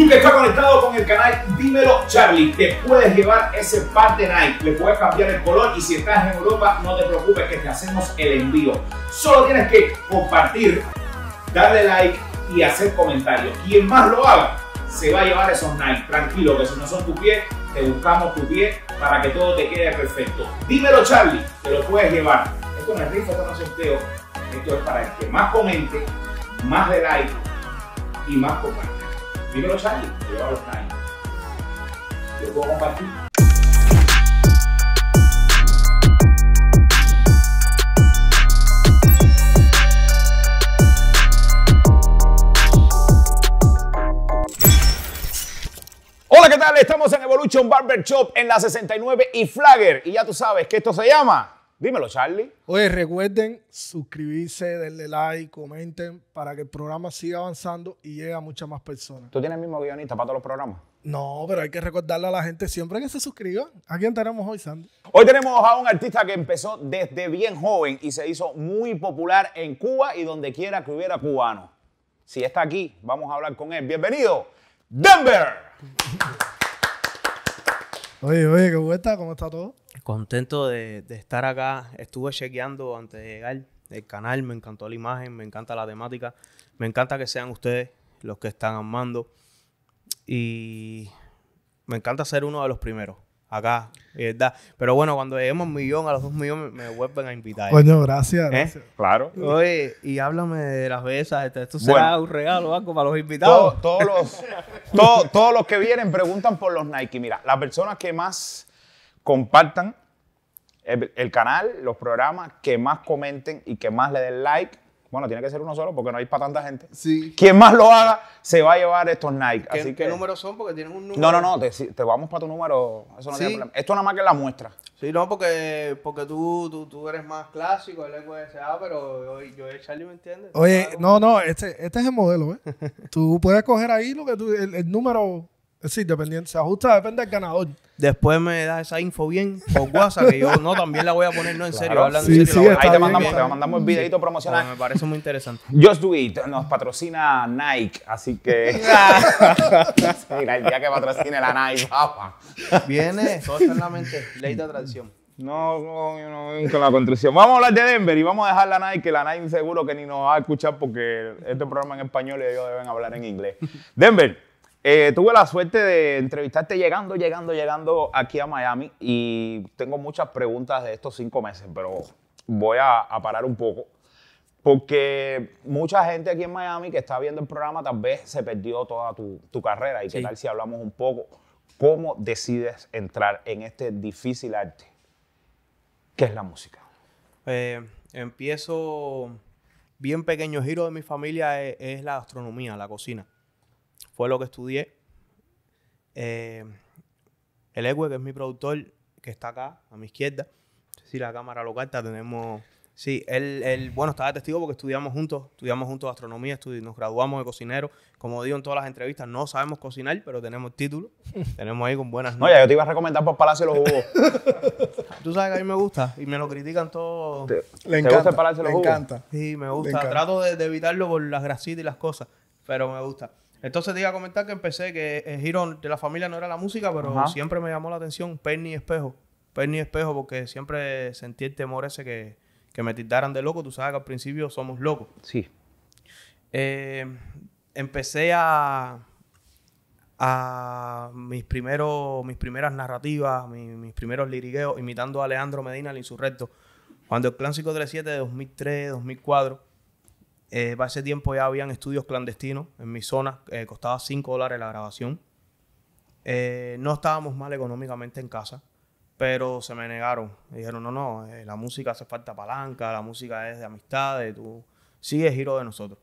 Si que estás conectado con el canal Dímelo Charlie, te puedes llevar ese par de Nike, le puedes cambiar el color y si estás en Europa no te preocupes que te hacemos el envío. Solo tienes que compartir, darle like y hacer comentarios. Quien más lo haga se va a llevar esos Nike. Tranquilo que si no son tu pie, te buscamos tu pie para que todo te quede perfecto. Dímelo Charlie, te lo puedes llevar. Esto no es rifa, esto no es sorteo. Esto es para el que más comente, más de like y más comparte primeros años me los Yo puedo compartir. Hola, ¿qué tal? Estamos en Evolution Barber Shop en la 69 y Flagger. Y ya tú sabes que esto se llama Dímelo, Charlie. Oye, recuerden suscribirse, denle like, comenten para que el programa siga avanzando y llegue a muchas más personas. ¿Tú tienes el mismo guionista para todos los programas? No, pero hay que recordarle a la gente siempre que se suscriba. ¿A quién tenemos hoy, Sandy? Hoy tenemos a un artista que empezó desde bien joven y se hizo muy popular en Cuba y donde quiera que hubiera cubano. Si está aquí, vamos a hablar con él. Bienvenido, Denver. Oye, oye, ¿qué estás? ¿Cómo está todo? Contento de, estar acá. Estuve chequeando antes de llegar el canal. Me encantó la imagen, me encanta la temática. Me encanta que sean ustedes los que están armando. Y me encanta ser uno de los primeros acá, Pero bueno, cuando lleguemos un millón, a los dos millones, me, vuelven a invitar. Coño, gracias, ¿Eh? Claro. Oye, y háblame de las besas. Este, ¿Esto será un regalo algo para los invitados? todos, los, todos los que vienen preguntan por los Nike. Mira, las personas que más compartan el, canal, los programas que más comenten y que más le den like. Bueno, tiene que ser uno solo porque no hay para tanta gente. Sí. Quien más lo haga se va a llevar estos Nike. ¿Qué, números son? Porque tienen un número. No, no, no, te, vamos para tu número. Eso no tiene problema. Esto nada más que la muestra. Sí, no, porque, porque tú, tú, eres más clásico, el SA, pero yo, yo Charlie, ¿me entiendes? Oye, no, no, este, este, es el modelo, ¿eh? tú puedes coger ahí lo que el número Sí, dependiendo Se ajusta, depende del ganador. Después me das esa info bien por WhatsApp, que yo no, también la voy a poner, no en serio, Ahí te mandamos, te mandamos el videito promocional. me parece muy interesante. Just Do It nos patrocina Nike, así que. Mira, el día que patrocine la Nike, Viene, todo Ley de atracción. No, no, no, con la construcción. Vamos a hablar de Denver y vamos a dejar la Nike, que la Nike seguro que ni nos va a escuchar porque este programa en español y ellos deben hablar en inglés. Denver, eh, tuve la suerte de entrevistarte llegando, llegando, llegando aquí a Miami y tengo muchas preguntas de estos cinco meses, pero voy a, parar un poco. Porque mucha gente aquí en Miami que está viendo el programa tal vez se perdió toda tu, tu carrera. ¿Y qué tal si hablamos un poco? ¿Cómo decides entrar en este difícil arte que es la música? Eh, empiezo bien pequeño giro de mi familia es, es la gastronomía, la cocina fue lo que estudié. Eh, el Ewe, que es mi productor, que está acá, a mi izquierda. Si la cámara lo está tenemos... Sí, él, él, bueno, estaba testigo porque estudiamos juntos, estudiamos juntos astronomía, nos graduamos de cocinero. Como digo en todas las entrevistas, no sabemos cocinar, pero tenemos título. tenemos ahí con buenas notas. Oye, yo te iba a recomendar por Palacio de los Jugos. Tú sabes que a mí me gusta y me lo critican todos. le encanta. Palacio los Jugos? Me encanta. Sí, me gusta. Trato de, evitarlo por las grasitas y las cosas, pero me gusta. Entonces te iba a comentar que empecé, que el eh, giro de la familia no era la música, pero siempre me llamó la atención Perni Espejo. Perni Espejo, porque siempre sentí el temor ese que, me tildaran de loco. Tú sabes que al principio somos locos. Sí. Eh, empecé a, a mis, primeros, mis primeras narrativas, mis, primeros lirigueos, imitando a Leandro Medina, el insurrecto. Cuando el Clásico 37 de 2003, 2004, eh, para ese tiempo ya habían estudios clandestinos en mi zona, eh, costaba 5 dólares la grabación. Eh, no estábamos mal económicamente en casa, pero se me negaron. dijeron, no, no, la música hace falta palanca, la música es de amistades, tú sigues giro de nosotros.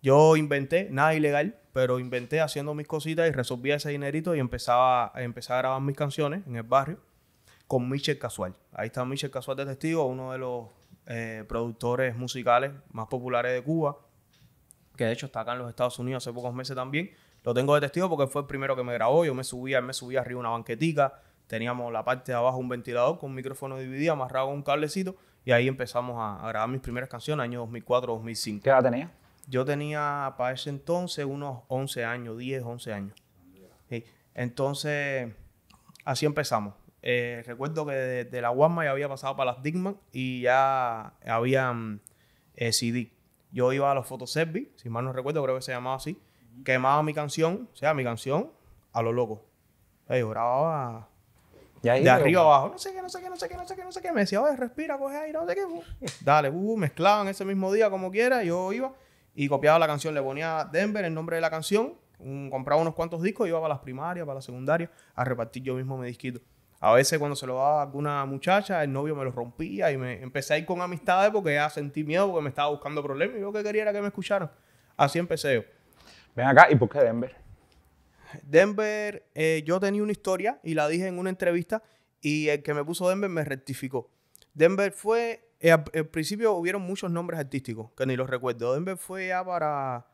Yo inventé, nada ilegal, pero inventé haciendo mis cositas y resolvía ese dinerito y empezaba, empezaba a grabar mis canciones en el barrio con Michel Casual. Ahí está Michel Casual de testigo, uno de los eh, productores musicales más populares de Cuba, que de hecho está acá en los Estados Unidos hace pocos meses también. Lo tengo de testigo porque fue el primero que me grabó. Yo me subía, él me subía arriba una banquetica. Teníamos la parte de abajo un ventilador con un micrófono dividido, amarrado con un cablecito. Y ahí empezamos a, grabar mis primeras canciones, año 2004-2005. ¿Qué edad tenía? Yo tenía para ese entonces unos 11 años, 10, 11 años. Entonces, así empezamos. Eh, recuerdo que de, la Walmart ya había pasado para las Digman y ya habían eh, CD. Yo iba a los Photoservice, si mal no recuerdo, creo que se llamaba así. Quemaba mi canción, o sea, mi canción a lo loco. de arriba abajo, no sé qué, no sé qué, no sé qué, no sé qué, no sé qué. Me decía, oye, respira, coge aire, no sé qué. dale, uh, uh, mezclaban ese mismo día como quiera. Yo iba y copiaba la canción, le ponía Denver el nombre de la canción, compraba unos cuantos discos, iba para las primarias, para la secundaria a repartir yo mismo mi disquito. A veces cuando se lo daba a alguna muchacha, el novio me lo rompía y me empecé a ir con amistades porque ya sentí miedo porque me estaba buscando problemas y lo que quería era que me escucharan. Así empecé yo. Ven acá, ¿y por qué Denver? Denver, eh, yo tenía una historia y la dije en una entrevista y el que me puso Denver me rectificó. Denver fue, eh, al principio hubieron muchos nombres artísticos que ni los recuerdo. Denver fue ya para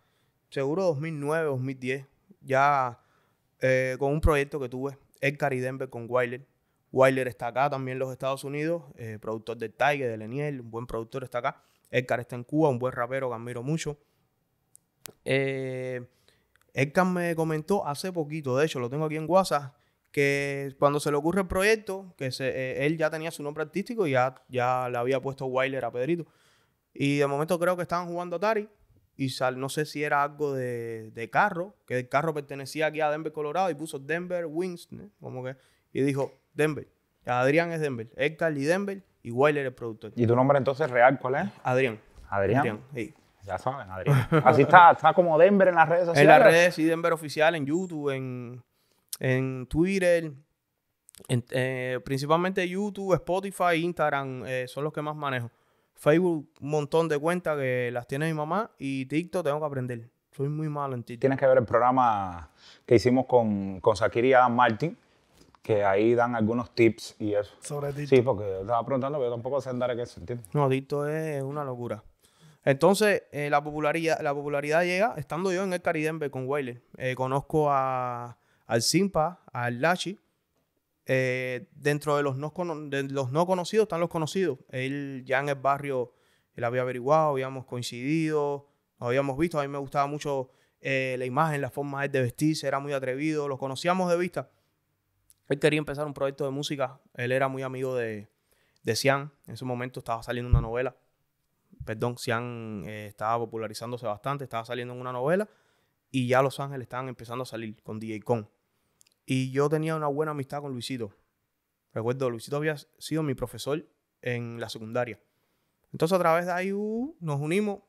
seguro 2009, 2010, ya eh, con un proyecto que tuve, Edgar y Denver con Wilder Wilder está acá también en los Estados Unidos, eh, productor del Tiger, de Leniel, un buen productor está acá. Edgar está en Cuba, un buen rapero que admiro mucho. Eh, Edgar me comentó hace poquito, de hecho lo tengo aquí en WhatsApp, que cuando se le ocurre el proyecto, que eh, él ya tenía su nombre artístico y ya, ya le había puesto Wilder a Pedrito. Y de momento creo que estaban jugando Atari y no sé si era algo de, carro, que el carro pertenecía aquí a Denver, Colorado, y puso Denver Wings, como que, y dijo, Denver. Adrián es Denver. Héctor y Denver. Y Weiler el productor. ¿Y tu nombre entonces real cuál es? Adrián. Adrián. Ya saben, Adrián. Así está, está como Denver en las redes sociales. En las redes, sí, Denver oficial, en YouTube, en, en Twitter. En, eh, principalmente YouTube, Spotify, Instagram eh, son los que más manejo. Facebook, un montón de cuentas que las tiene mi mamá y TikTok tengo que aprender. Soy muy malo en TikTok. Tienes que ver el programa que hicimos con, con Sakiri y Adam Martin, que ahí dan algunos tips y eso. Sobre Tito. Sí, porque estaba preguntando, pero tampoco sé andar en qué sentido. No, Dito es una locura. Entonces, eh, la, popularidad, la popularidad llega estando yo en el Caridembe con Weyler. Eh, conozco a, al Simpa, al Lachi. Eh, dentro de los, no, de los no conocidos están los conocidos. Él ya en el barrio, él había averiguado, habíamos coincidido, nos habíamos visto. A mí me gustaba mucho la imagen, la forma de vestirse, era muy atrevido, los conocíamos de vista. Él quería empezar un proyecto de música. Él era muy amigo de, de Sian. En su momento estaba saliendo una novela. Perdón, Sian eh, estaba popularizándose bastante, estaba saliendo en una novela. Y ya Los Ángeles estaban empezando a salir con DJ Con. Y yo tenía una buena amistad con Luisito. Recuerdo, Luisito había sido mi profesor en la secundaria. Entonces, a través de ahí uh, nos unimos.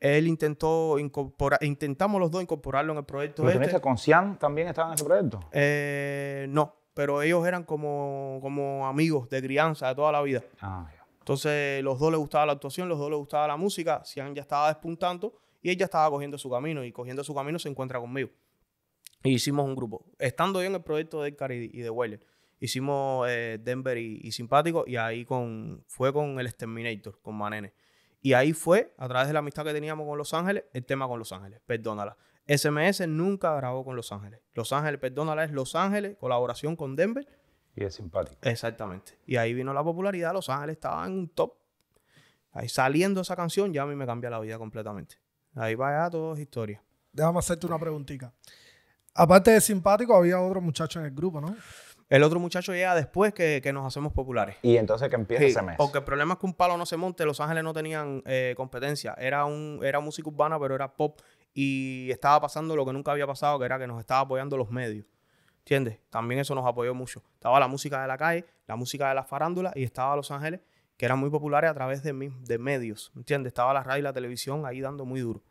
Él intentó incorporar, intentamos los dos incorporarlo en el proyecto. ¿Pero este. con Sian también estaba en ese proyecto? Eh, no, pero ellos eran como, amigos de crianza de toda la vida. Ah, Entonces, los dos les gustaba la actuación, los dos les gustaba la música, Sian ya estaba despuntando y ella estaba cogiendo su camino y cogiendo su camino se encuentra conmigo. Y hicimos un grupo. Estando yo en el proyecto de Edgar y, de Weller, hicimos eh, Denver y, Simpático y ahí con, fue con el Exterminator, con Manene. Y ahí fue, a través de la amistad que teníamos con Los Ángeles, el tema con Los Ángeles, perdónala. SMS nunca grabó con Los Ángeles. Los Ángeles, perdónala, es Los Ángeles, colaboración con Denver. Y es simpático. Exactamente. Y ahí vino la popularidad. Los Ángeles estaba en un top. Ahí saliendo esa canción, ya a mí me cambia la vida completamente. Ahí va a todo es historia. Déjame hacerte una preguntita. Aparte de simpático, había otro muchacho en el grupo, ¿no? El otro muchacho llega después que, nos hacemos populares. Y entonces que empieza sí, ese mes. Porque el problema es que un palo no se monte. Los Ángeles no tenían eh, competencia. Era un era música urbana, pero era pop y estaba pasando lo que nunca había pasado, que era que nos estaba apoyando los medios. ¿Entiendes? También eso nos apoyó mucho. Estaba la música de la calle, la música de la farándula y estaba Los Ángeles, que eran muy populares a través de, medios. ¿Entiendes? Estaba la radio y la televisión ahí dando muy duro.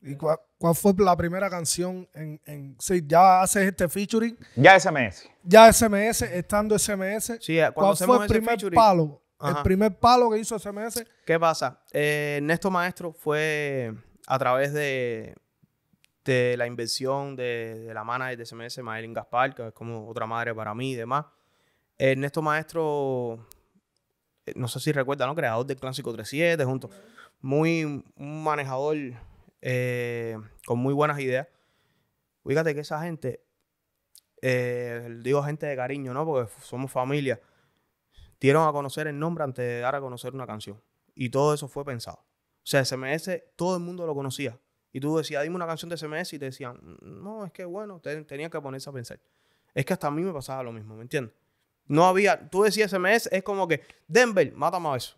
¿Y cuál, fue la primera canción en, en sí, ya haces este featuring? Ya SMS. Ya SMS, estando SMS. Sí, eh, ¿Cuál fue el primer palo? El primer palo que hizo SMS. ¿Qué pasa? Eh, Maestro fue a través de, de la inversión de, la mano de SMS, Madeline Gaspar, que es como otra madre para mí y demás. Ernesto Maestro, eh, no sé si recuerda, ¿no? Creador del Clásico 37, junto. Muy un manejador eh, con muy buenas ideas. Fíjate que esa gente, eh, digo gente de cariño, ¿no? Porque somos familia, dieron a conocer el nombre antes de dar a conocer una canción. Y todo eso fue pensado. O sea, SMS, todo el mundo lo conocía. Y tú decías, dime una canción de SMS... y te decían, no, es que bueno, Tenían que ponerse a pensar. Es que hasta a mí me pasaba lo mismo, ¿me entiendes? No había, tú decías SMS... es como que, Denver, mátame a eso.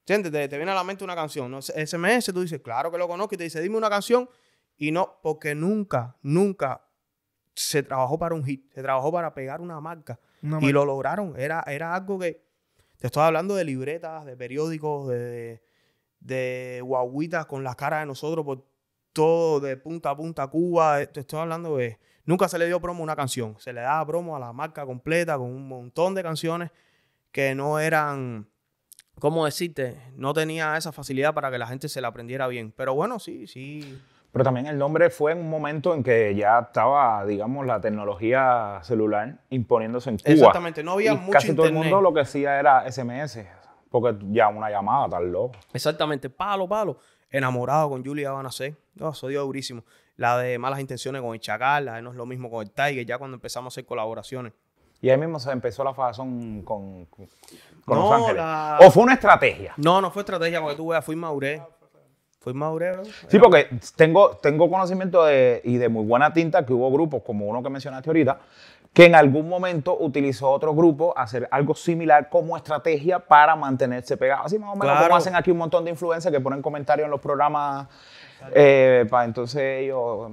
¿Entiendes? Te, viene a la mente una canción, ¿no? SMS, tú dices, claro que lo conozco, y te dice, dime una canción. Y no, porque nunca, nunca se trabajó para un hit, se trabajó para pegar una marca. y lo lograron. Era, era algo que, te estoy hablando de libretas, de periódicos, de, de, guaguitas con las caras de nosotros por todo de punta a punta Cuba. Eh, te estoy hablando de. Nunca se le dio promo a una canción. Se le daba promo a la marca completa con un montón de canciones que no eran. ¿Cómo decirte? No tenía esa facilidad para que la gente se la aprendiera bien. Pero bueno, sí, sí. Pero también el nombre fue en un momento en que ya estaba, digamos, la tecnología celular imponiéndose en Cuba. Exactamente, no había mucho Casi todo el mundo lo que hacía era SMS, porque ya una llamada, tal loco. Exactamente, palo, palo. Enamorado con Julia ser, No, eso dio durísimo. La de Malas Intenciones con el Chacal, la de No es lo mismo con el Tiger, ya cuando empezamos a hacer colaboraciones. Y ahí mismo se empezó la fase con, Los Ángeles. ¿O fue una estrategia? No, no fue estrategia, porque tú veas, fui Mauré. Fui Mauré. Sí, porque tengo, tengo conocimiento de, y de muy buena tinta que hubo grupos, como uno que mencionaste ahorita, que en algún momento utilizó otro grupo hacer algo similar como estrategia para mantenerse pegado. Así más o menos como hacen aquí un montón de influencers que ponen comentarios en los programas eh, para entonces ellos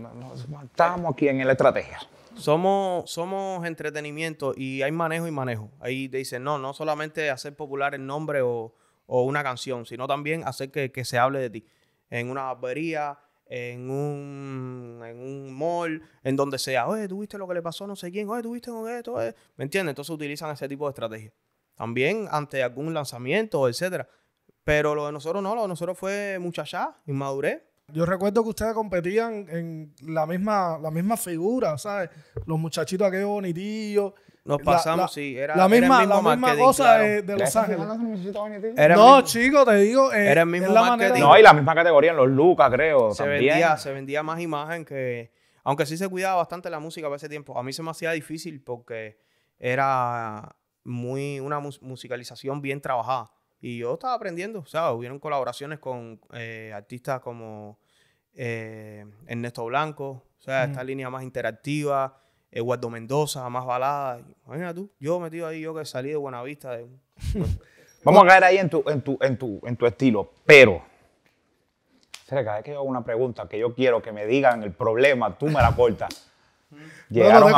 estamos aquí en la estrategia. Somos, somos entretenimiento y hay manejo y manejo. Ahí te dicen, no, no solamente hacer popular el nombre o, o una canción, sino también hacer que, que, se hable de ti. En una barbería, en un, mall, en donde sea, oye, tuviste lo que le pasó a no sé quién, oye, tuviste con esto, oye, ¿me entiendes? Entonces utilizan ese tipo de estrategia. También ante algún lanzamiento, etcétera. Pero lo de nosotros no, lo de nosotros fue muchachá, inmadurez. Yo recuerdo que ustedes competían en la misma, la misma figura, ¿sabes? Los muchachitos aquellos bonitillos nos pasamos, sí. Era, la misma, la misma cosa de, Los Ángeles. no, chicos, te digo. Eh, era el mismo No, y la misma categoría en los Lucas, creo. Se vendía, se vendía más imagen que. Aunque sí se cuidaba bastante la música para ese tiempo. A mí se me hacía difícil porque era muy una musicalización bien trabajada. Y yo estaba aprendiendo, o sea Hubieron colaboraciones con eh, artistas como eh, Ernesto Blanco, o sea, esta línea más interactiva. Eduardo Mendoza, más balada. Imagina tú, yo metido ahí, yo que salí de Buenavista. Vamos a caer ahí en tu, en tu, en tu, en tu estilo, pero. Cada vez que yo hago una pregunta que yo quiero que me digan el problema, tú me la cortas. Llegaron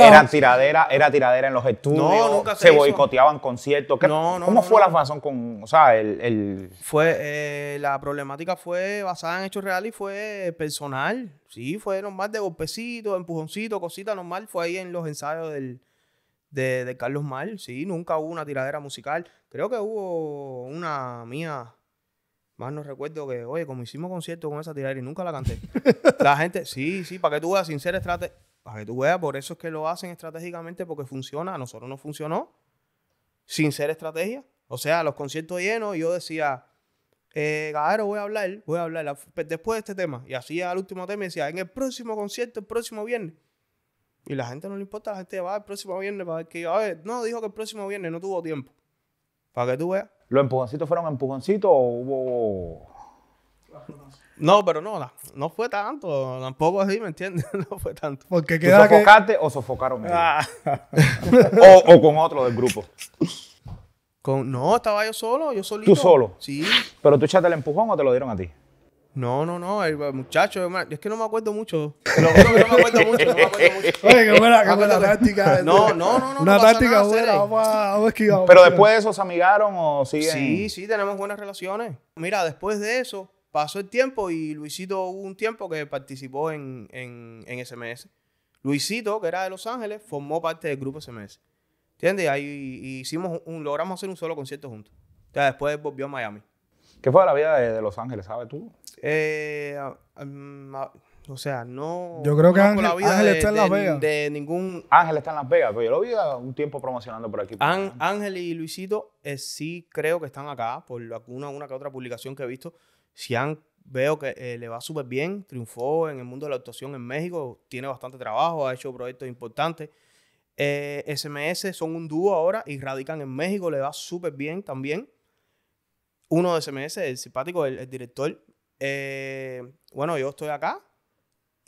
Era tiradera, era tiradera en los estudios. se, boicoteaban conciertos. No, ¿Cómo fue la razón con, o sea, el, fue eh, la problemática fue basada en hechos reales y fue personal. Sí, fue normal de golpecito empujoncito cositas normal. Fue ahí en los ensayos del, de, Carlos Mal. Sí, nunca hubo una tiradera musical. Creo que hubo una mía más no recuerdo que, oye, como hicimos concierto con esa tiradera y nunca la canté. la gente, sí, sí, para que tú veas, sin ser estratégico. Para que tú veas, por eso es que lo hacen estratégicamente porque funciona. A nosotros no funcionó sin ser estrategia. O sea, los conciertos llenos, yo decía, eh, voy a hablar, voy a hablar pues, después de este tema. Y hacía el último tema y decía, en el próximo concierto, el próximo viernes. Y la gente no le importa, la gente va el próximo viernes para ver que yo, a ver, no, dijo que el próximo viernes no tuvo tiempo. Para que tú veas. ¿Los empujoncitos fueron empujoncitos o hubo.? No, pero no, no fue tanto, tampoco así, ¿me entiendes? No fue tanto. Porque ¿Tú sofocaste o sofocaron ah. o, con otro del grupo. Con, no, estaba yo solo, yo solito. ¿Tú solo? Sí. ¿Pero tú echaste el empujón o te lo dieron a ti? No, no, no, el muchacho, es que no me acuerdo mucho. no me acuerdo mucho, ah, no me mucho. Oye, qué buena, táctica. No, no, no, no. Una no táctica buena, Pero después de eso se amigaron o siguen. Sí, sí, tenemos buenas relaciones. Mira, después de eso pasó el tiempo y Luisito hubo un tiempo que participó en, en, en SMS. Luisito, que era de Los Ángeles, formó parte del grupo SMS. ¿Entiendes? Ahí hicimos un, logramos hacer un solo concierto juntos. O sea, después volvió a Miami. ¿Qué fue la vida de, de Los Ángeles, sabes tú? Eh, mm, o sea, no. Yo creo que Ángel, está en Las Vegas. ningún. Ángel está en Las Vegas, pero yo lo vi un tiempo promocionando por aquí. Ángel y Luisito eh, sí creo que están acá por alguna una que otra publicación que he visto. Si han veo que eh, le va súper bien, triunfó en el mundo de la actuación en México, tiene bastante trabajo, ha hecho proyectos importantes. SMS son un dúo ahora y radican en México, le va súper bien también. Uno de SMS, el simpático, el director, eh, bueno, yo estoy acá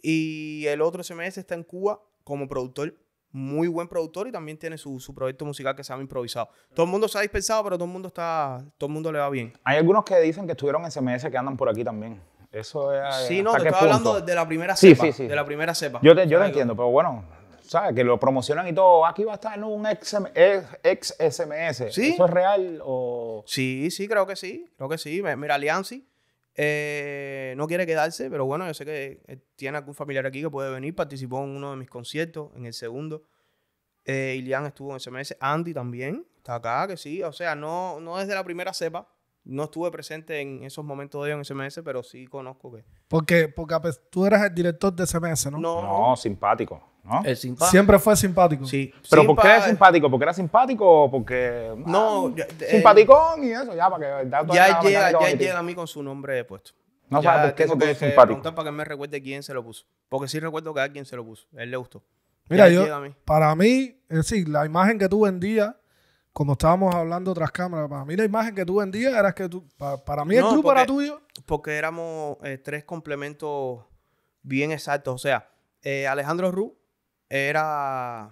y el otro SMS está en Cuba como productor, muy buen productor y también tiene su, su proyecto musical que se llama Improvisado. Todo el mundo se ha dispensado, pero todo el mundo está, todo el mundo le va bien. Hay algunos que dicen que estuvieron en SMS que andan por aquí también. Eso es. Sí, no, te estaba hablando de la primera cepa. De la primera cepa. Yo te, yo entiendo, pero bueno, ¿sabes? Que lo promocionan y todo. Aquí va a estar en un ex, SMS. ¿Eso es real o.? Sí, sí, creo que sí. Creo que sí. Mira, Alianzi eh, no quiere quedarse, pero bueno, yo sé que eh, tiene algún familiar aquí que puede venir. Participó en uno de mis conciertos, en el segundo. Eh, Ilian estuvo en ese mes. Andy también está acá, que sí. O sea, no, no desde la primera cepa, no estuve presente en esos momentos de ellos en SMS, pero sí conozco que. Porque, porque ah, pues, tú eras el director de SMS, ¿no? No, no simpático. Siempre fue simpático. Sí. ¿Pero por qué era simpático? ¿Porque era simpático o porque. Ah, no, eh, simpaticón y eso, ya, para que. Ya, llega, ya llega a mí con su nombre puesto. No sabes es simpático. Preguntar para que me recuerde quién se lo puso. Porque sí recuerdo que alguien se lo puso. A él le gustó. Mira, yo. Para mí, es decir, la imagen que tú vendías como estábamos hablando tras cámara, para mí la imagen que tú vendías era que tú, para, mí el grupo era tuyo. Porque éramos eh, tres complementos bien exactos. O sea, eh, Alejandro Ru era,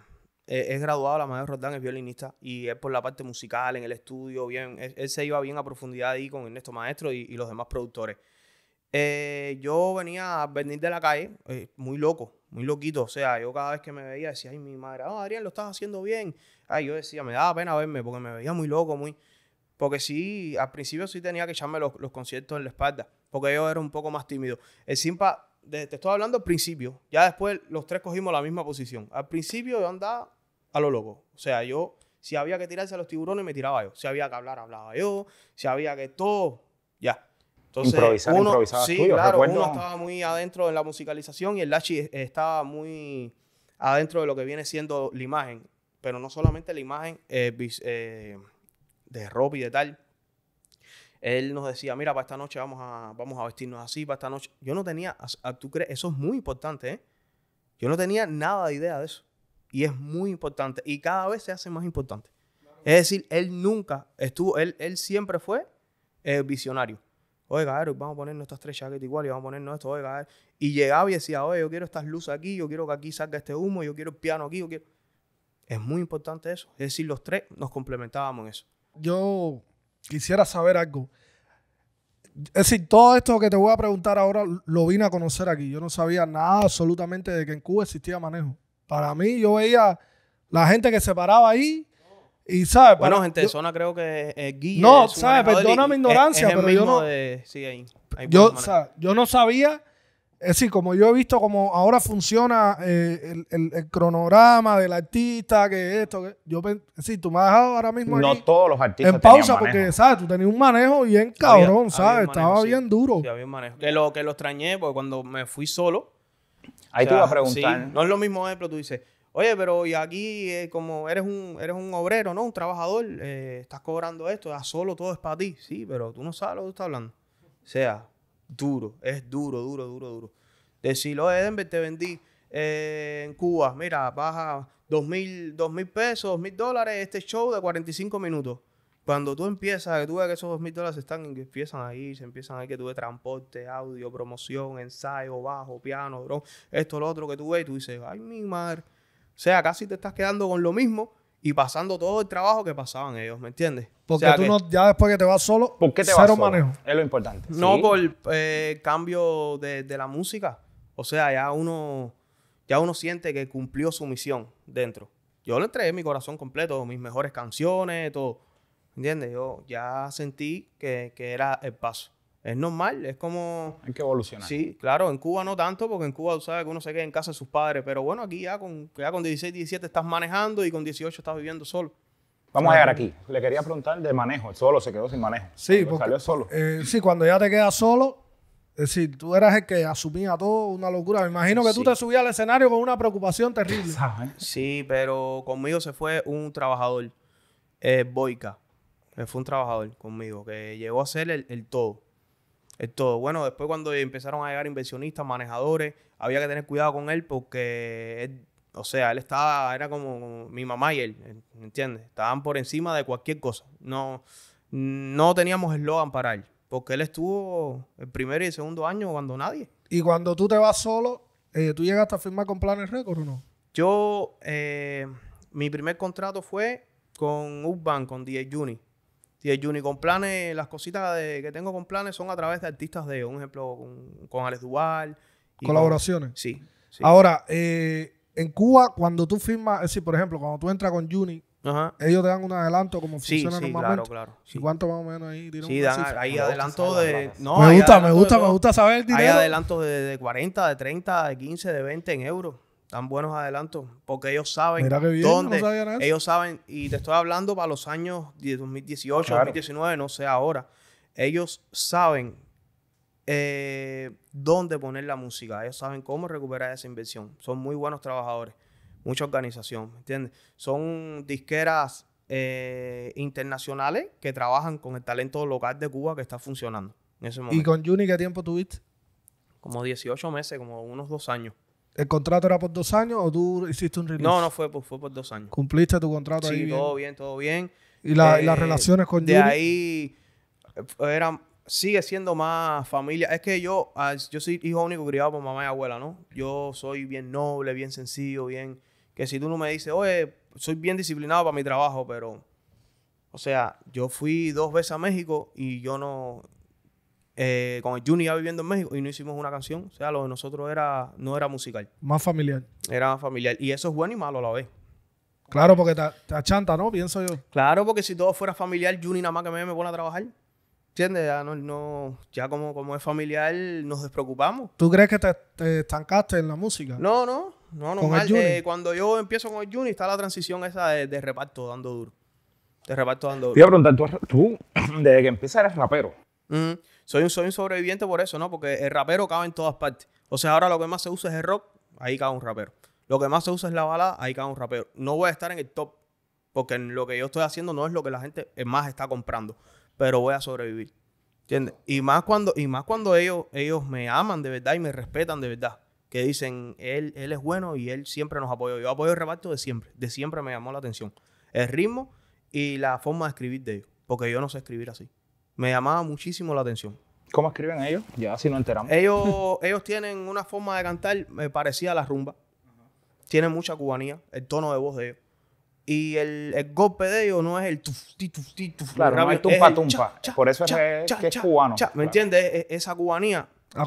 eh, es graduado la Mayor Rodán es violinista, y es por la parte musical, en el estudio, bien, él, se iba bien a profundidad ahí con Ernesto Maestro y los demás productores. yo venía a venir de la calle, muy loco, muy loquito. O sea, yo cada vez que me veía decía, ay, mi madre, oh, Adrián, lo estás haciendo bien. Ay, yo decía, me daba pena verme porque me veía muy loco, muy... Porque sí, al principio sí tenía que echarme los, conciertos en la espalda, porque yo era un poco más tímido. El Simpa, te estoy hablando al principio, ya después los tres cogimos la misma posición. Al principio yo andaba a lo loco. O sea, yo, si había que tirarse a los tiburones, me tiraba yo. Si había que hablar, hablaba yo. Si había que todo, ya. Entonces, uno, estaba muy adentro en la musicalización y el Lachi estaba muy adentro de lo que viene siendo la imagen. Pero no solamente la imagen eh, eh, de ropa y de tal. Él nos decía, mira, para esta noche vamos a, vestirnos así, para esta noche. Yo no tenía, tú crees, eso es muy importante, ¿eh? Yo no tenía nada de idea de eso. Y es muy importante. Y cada vez se hace más importante. Es decir, él nunca estuvo, él siempre fue eh, visionario oiga, vamos a poner nuestras tres chaquetas igual y vamos a poner esto, oiga, Y llegaba y decía, oye, yo quiero estas luces aquí, yo quiero que aquí salga este humo, yo quiero el piano aquí, yo Es muy importante eso. Es decir, los tres nos complementábamos en eso. Yo quisiera saber algo. Es decir, todo esto que te voy a preguntar ahora lo vine a conocer aquí. Yo no sabía nada absolutamente de que en Cuba existía manejo. Para mí, yo veía la gente que se paraba ahí y sabe, bueno, gente de zona creo que es guía. No, ¿sabes? perdona mi ignorancia, pero yo no. sí, ahí, yo, yo no sabía, es decir, como yo he visto como ahora funciona eh, el, cronograma del artista, que esto, que yo, es tú me has dejado ahora mismo. No todos los artistas. En pausa, porque, ¿sabes? Tú tenías un manejo bien cabrón, ¿sabes? Estaba bien duro. Sí, había un manejo. Que lo, que lo extrañé, porque cuando me fui solo. Ahí te iba a preguntar. no es lo mismo, eh, pero tú dices oye, pero y aquí eh, como eres un, eres un obrero, ¿no? Un trabajador, eh, estás cobrando esto, a solo todo es para ti. Sí, pero tú no sabes lo que estás hablando. O sea, duro, es duro, duro, duro, duro. Decir, oye, Denver, te vendí eh, en Cuba, mira, baja dos mil, pesos, dos mil dólares este show de 45 minutos. Cuando tú empiezas, que tú ves que esos dos mil dólares están, empiezan ahí, se empiezan ahí, que tú ves transporte, audio, promoción, ensayo, bajo, piano, dron, esto, lo otro que tú ves, y tú dices, ay, mi madre. O sea, casi te estás quedando con lo mismo y pasando todo el trabajo que pasaban ellos, ¿me entiendes? Porque tú no, ya después que te vas solo, te cero manejo. Es lo importante. No por eh, cambio de, la música. O sea, ya uno, ya uno siente que cumplió su misión dentro. Yo le entregué mi corazón completo, mis mejores canciones, todo. ¿Entiendes? Yo ya sentí que, que era el paso. Es normal, es como... Hay que evolucionar. Sí, claro, en Cuba no tanto, porque en Cuba tú sabes que uno se queda en casa de sus padres, pero bueno, aquí ya con, con 16, 17 estás manejando y con 18 estás viviendo solo. Vamos a llegar aquí. Le quería preguntar de manejo. solo se quedó sin manejo. Sí, salió solo. Eh, sí, cuando ya te quedas solo, es decir, tú eras el que asumía todo, una locura. Me imagino que tú te subías al escenario con una preocupación terrible. Sí, pero conmigo se fue un trabajador, eh, Boica. fue un trabajador conmigo, que llegó a ser el todo. Es todo. Bueno, después cuando empezaron a llegar inversionistas, manejadores, había que tener cuidado con él porque o sea, él estaba, era como, mi mamá y él, entiendes? Estaban por encima de cualquier cosa. No, no teníamos eslogan para él, porque él estuvo el primer y el segundo año cuando nadie. Y cuando tú te vas solo, eh, ¿tú llegas a firmar con Planes Record o no? Yo, eh, mi primer contrato fue con Urban, con DJ Juni. Y el Juni, con planes, las cositas que tengo con planes son a través de artistas de, un ejemplo, con, Alex Duval. ¿Colaboraciones? sí, Ahora, eh, en Cuba, cuando tú firmas, es decir, por ejemplo, cuando tú entras con Juni, Ellos te dan un adelanto como sí, funciona sí, Claro, claro. ¿Y cuánto más o menos ahí? Sí, dan, hay adelanto de. me, gusta, me gusta, saber Hay adelantos de, de, 40, de 30, de 15, de 20 en euros tan buenos adelantos, porque ellos saben dónde, ellos saben, y te estoy hablando para los años 2018, 2019, ah, no sé ahora, ellos saben eh, dónde poner la música, ellos saben cómo recuperar esa inversión, son muy buenos trabajadores, mucha organización, ¿entiendes? Son disqueras eh, internacionales que trabajan con el talento local de Cuba que está funcionando ¿Y con Juni qué tiempo tuviste? Como 18 meses, como unos dos años. ¿El contrato era por dos años o tú hiciste un release? No, no fue por, dos años. ¿Cumpliste tu contrato sí, ahí? Sí, todo bien, todo bien. ¿Y, las eh, relaciones con De ahí eh, sigue siendo más familia. Es que yo, ah, yo soy hijo único criado por mamá y abuela, ¿no? Yo soy bien noble, bien sencillo, bien. Que si tú no me dices, oye, soy bien disciplinado para mi trabajo, pero. O sea, yo fui dos veces a México y yo no. Eh, con el Juni ya viviendo en México y no hicimos una canción. O sea, lo de nosotros era, no era musical. Más familiar. Era más familiar. Y eso es bueno y malo a la vez. Claro, porque te, achanta, ¿no? Pienso yo. Claro, porque si todo fuera familiar, Juni nada más que me, pone a trabajar. ¿Entiendes? Ya, no, ya como, como es familiar, nos despreocupamos. ¿Tú crees que te, estancaste en la música? No, no. no eh, cuando yo empiezo con el Juni, está la transición esa de, reparto dando duro. De reparto dando duro. Te a preguntar, ¿tú, desde que empiezas eres rapero soy un, sobreviviente por eso, ¿no? Porque el rapero cabe en todas partes. O sea, ahora lo que más se usa es el rock, ahí cabe un rapero. Lo que más se usa es la balada, ahí cabe un rapero. No voy a estar en el top, porque lo que yo estoy haciendo no es lo que la gente eh, más está comprando, pero voy a sobrevivir. ¿Entiendes? Y más cuando, y más cuando ellos, ellos me aman de verdad y me respetan de verdad. Que dicen, él, él es bueno y él siempre nos apoyó. Yo apoyo el reparto de siempre. De siempre me llamó la atención. El ritmo y la forma de escribir de ellos. Porque yo no sé escribir así me llamaba muchísimo la atención. ¿Cómo escriben ellos? Ya si no enteramos. Ellos, ellos tienen una forma de cantar me eh, parecía a la rumba. Tienen mucha cubanía, el tono de voz de ellos. Y el, golpe de ellos no es el tuf, tufti, tuf, tuf. Claro, es tumpa, tumpa. Por eso es que es cubano. ¿Me entiendes? E, esa cubanía a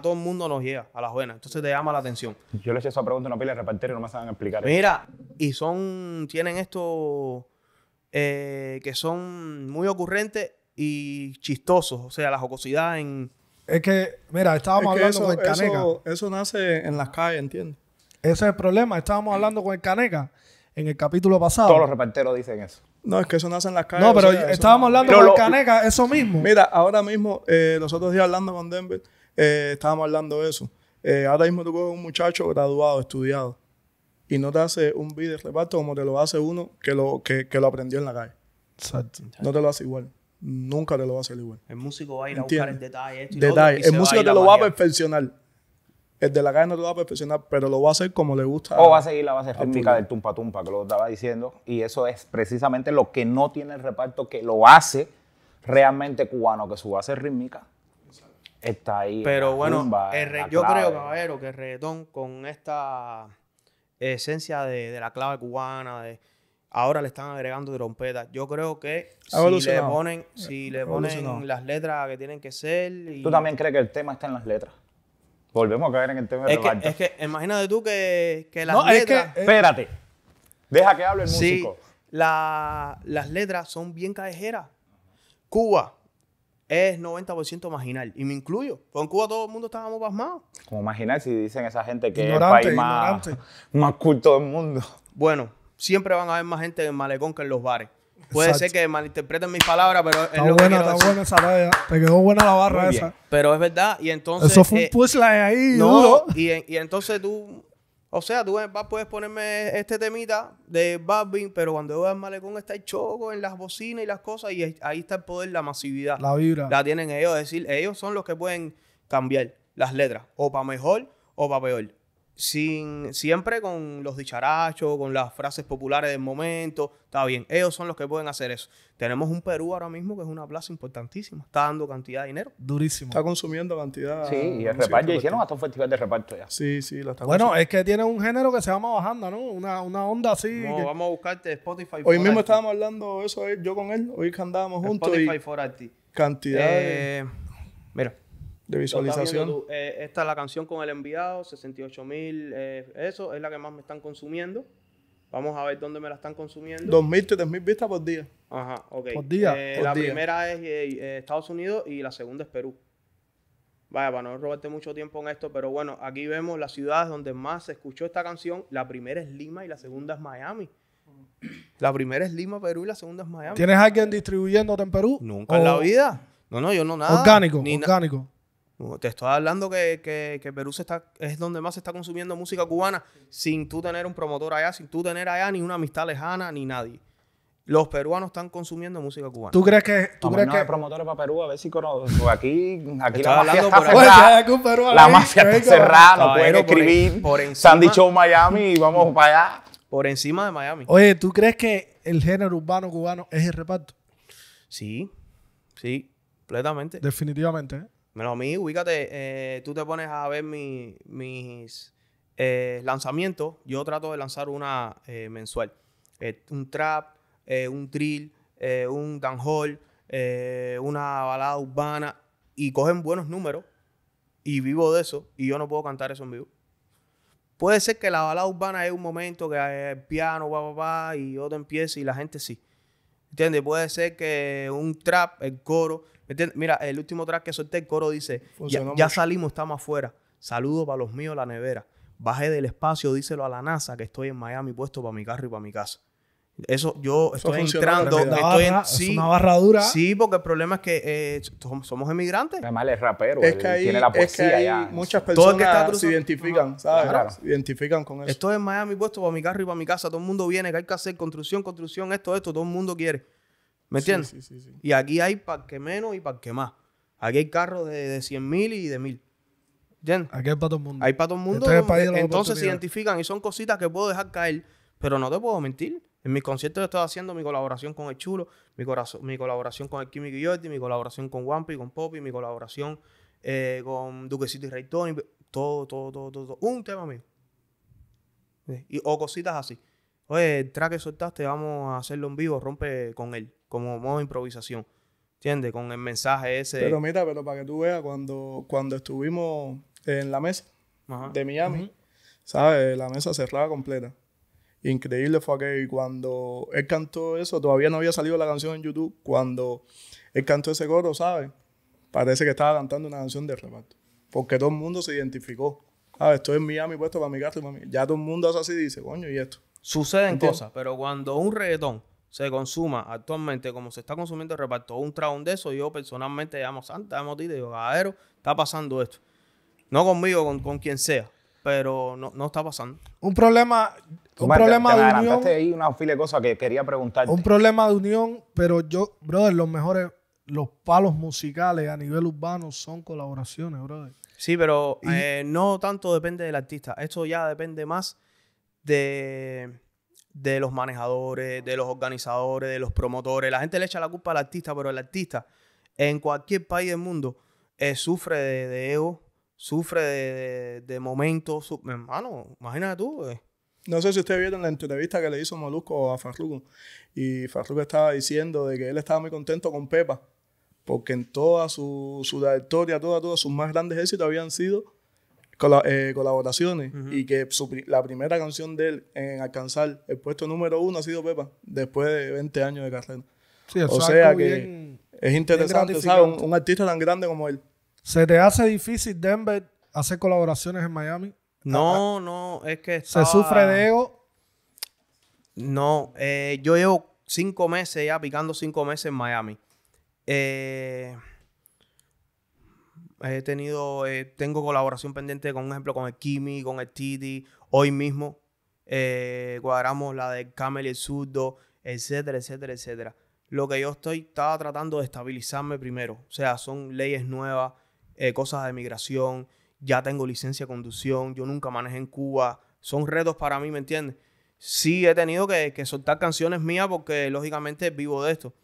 todo, el mundo nos llega, a las buenas. Entonces te llama la atención. Yo les hice esa pregunta a una pila de repente, y no me saben explicar. Mira, y son, tienen estos eh, que son muy ocurrentes y chistosos, o sea, la jocosidad en... Es que, mira, estábamos hablando eso, con Caneca. Eso, nace en las calles, ¿entiendes? Ese es el problema, estábamos hablando con el Caneca en el capítulo pasado. Todos los reparteros dicen eso. No, es que eso nace en las calles. No, pero estábamos hablando con el Caneca, eso mismo. Mira, ahora mismo, nosotros eh, los días hablando con Denver, eh, estábamos hablando de eso. ahora mismo tú un muchacho graduado, estudiado, y no te hace un video de reparto como te lo hace uno que lo, que, lo aprendió en la calle. Exacto. No te lo hace igual. Nunca te lo va a hacer igual. El músico va a ir a buscar el detalle. detalle. el músico te lo va a perfeccionar. El de la calle no te lo va a perfeccionar, pero lo va a hacer como le gusta. O va a seguir la base rítmica del tumpa tumpa que lo estaba diciendo. Y eso es precisamente lo que no tiene el reparto que lo hace realmente cubano, que su base rítmica está ahí. Pero bueno, yo creo, caballero, que el reggaetón con esta esencia de, la clave cubana, de, ahora le están agregando trompetas. Yo creo que si le ponen, si le las letras que tienen que ser. ¿Tú también crees que el tema está en las letras? Volvemos a caer en el tema de la que, es que imagínate tú que, que las no, letras. Es que, eh, Espérate. Deja que hable el músico. las letras son bien callejeras. Cuba, es 90% marginal. Y me incluyo. Porque en Cuba todo el mundo estábamos pasmados. Como marginal si dicen esa gente que es el país más, más, culto del mundo. Bueno, siempre van a haber más gente en malecón que en los bares. Puede ser que malinterpreten mis palabras, pero está buena, está buena esa raya. Te quedó buena la barra esa. Pero es verdad. Y entonces. Eso fue un eh, la de ahí. No, y, y entonces tú o sea, tú puedes ponerme este temita de Babin, pero cuando yo voy al malecón está el choco en las bocinas y las cosas, y ahí está el poder, la masividad. La vibra. La tienen ellos, es decir, ellos son los que pueden cambiar las letras, o para mejor o para peor sin, siempre con los dicharachos, con las frases populares del momento. Está bien, ellos son los que pueden hacer eso. Tenemos un Perú ahora mismo que es una plaza importantísima. Está dando cantidad de dinero. Durísimo. Está consumiendo cantidad. Sí, y el reparto. hicieron hasta un festival de reparto ya. Sí, sí, lo está Bueno, es que tiene un género que se llama bajando, ¿no? Una, onda así. vamos a buscarte Spotify. Hoy mismo estábamos hablando eso, eh, yo con él. Hoy que andábamos juntos. Spotify for Cantidad. Eh, Mira de visualización. Eh, esta es la canción con el enviado, 68 mil, eh, eso es la que más me están consumiendo. Vamos a ver dónde me la están consumiendo. 2.000, 3.000 vistas por día. Ajá, ok. Por día. Eh, la primera es Estados Unidos y la segunda es Perú. Vaya, para no robarte mucho tiempo en esto, pero bueno, aquí vemos las ciudades donde más se escuchó esta canción. La primera es Lima y la segunda es Miami. La primera es Lima, Perú y la segunda es Miami. ¿Tienes alguien distribuyéndote en Perú? Nunca en la vida. No, no, yo no nada. Orgánico, ni orgánico. Te estoy hablando que, que, que, Perú se está, es donde más se está consumiendo música cubana sin tú tener un promotor allá, sin tú tener allá ni una amistad lejana ni nadie. Los peruanos están consumiendo música cubana. ¿Tú crees que.? ¿Tú crees que promotores para Perú? A ver si conozco. Aquí, aquí la mafia está cerrada. la mafia está cerrada, no pueden escribir. Por encima, Sandy Show Miami y vamos para allá. Por encima de Miami. Oye, ¿tú crees que el género urbano cubano es el reparto? Sí, sí, completamente. Definitivamente. ¿eh? Menos a eh, tú te pones a ver mis eh, lanzamientos. Yo trato de lanzar una eh, mensual. un trap, un drill, un dancehall, una balada urbana. Y cogen buenos números. Y vivo de eso. Y yo no puedo cantar eso en vivo. Puede ser que la balada urbana es un momento que el piano, va, va, y otro empieza y la gente sí. ¿Entiendes? Puede ser que un trap, el coro, Mira, el último track que solté, el coro dice, ya, ya, salimos, estamos afuera. Saludo para los míos, la nevera. baje del espacio, díselo a la NASA que estoy en Miami puesto para mi carro y para mi casa. Eso yo estoy entrando. es una barradura. Sí, porque el problema es que eh, somos emigrantes. Además, es rapero. tiene la poesía es Muchas personas que se identifican, identifican con eso. Estoy en Miami puesto para mi carro y para mi casa. Todo el mundo viene, que hay que hacer construcción, construcción, esto, esto. Todo el mundo quiere. ¿Me entiendes? y aquí hay para que menos y para que más. Aquí hay carros de, de mil y de mil. ¿Entiendes? Aquí hay para todo el mundo. Hay para todo el mundo. Este entonces se identifican y son cositas que puedo dejar caer, pero no te puedo mentir. En mis conciertos he estaba haciendo mi colaboración con El Chulo, mi, corazón, mi colaboración con El Químico y mi colaboración con Wampi, con Poppy, mi colaboración eh, con Duquecito y Rey Tony, todo, todo, todo, todo, Un tema mío. o cositas así. Oye, el track que soltaste, vamos a hacerlo en vivo, rompe con él como modo de improvisación. ¿Entiendes? Con el mensaje ese. Pero mira, pero para que tú veas, cuando, cuando estuvimos en la mesa de Miami, ¿sabes? La mesa cerrada completa. Increíble fue que Y cuando él cantó eso, todavía no había salido la canción en YouTube. Cuando él cantó ese coro, ¿sabes? Parece que estaba cantando una canción de reparto. Porque todo el mundo se identificó. ¿Sabes? Estoy en Miami puesto para mi casa. y Ya todo el mundo hace así dice, coño, ¿y esto? Suceden cosas, pero cuando un reggaetón se consuma actualmente como se está consumiendo el reparto, un traón de eso, yo personalmente llamo Santa, llamo Tito digo, está pasando esto. No conmigo, con, con quien sea, pero no, no está pasando. Un problema, un problema de unión. Un problema de unión, pero yo, brother, los mejores, los palos musicales a nivel urbano son colaboraciones, brother. Sí, pero eh, no tanto depende del artista. Esto ya depende más de de los manejadores, de los organizadores, de los promotores. La gente le echa la culpa al artista, pero el artista en cualquier país del mundo eh, sufre de, ego, sufre de, momentos. hermano, imagínate tú. Eh. No sé si ustedes vieron la entrevista que le hizo Molusco a Farruko. Y Farruko estaba diciendo de que él estaba muy contento con Pepa, porque en toda su, su trayectoria, todos sus más grandes éxitos habían sido eh, colaboraciones y que la primera canción de él en alcanzar el puesto número uno ha sido Pepa, después de 20 años de carrera. o sea que es interesante, Un, artista tan grande como él. ¿Se te hace difícil, Denver, hacer colaboraciones en Miami? No, ah, ah. no, es que ¿Se sufre de ego? No, eh, yo llevo cinco meses ya, picando cinco meses en Miami. Eh He tenido, eh, tengo colaboración pendiente con, un ejemplo, con el Kimi, con el Titi. Hoy mismo eh, cuadramos la de Camel y el etcétera, etcétera, etcétera. Lo que yo estoy, estaba tratando de estabilizarme primero. O sea, son leyes nuevas, eh, cosas de migración. Ya tengo licencia de conducción. Yo nunca manejé en Cuba. Son retos para mí, ¿me entiendes? Sí, he tenido que soltar canciones mías porque lógicamente vivo de esto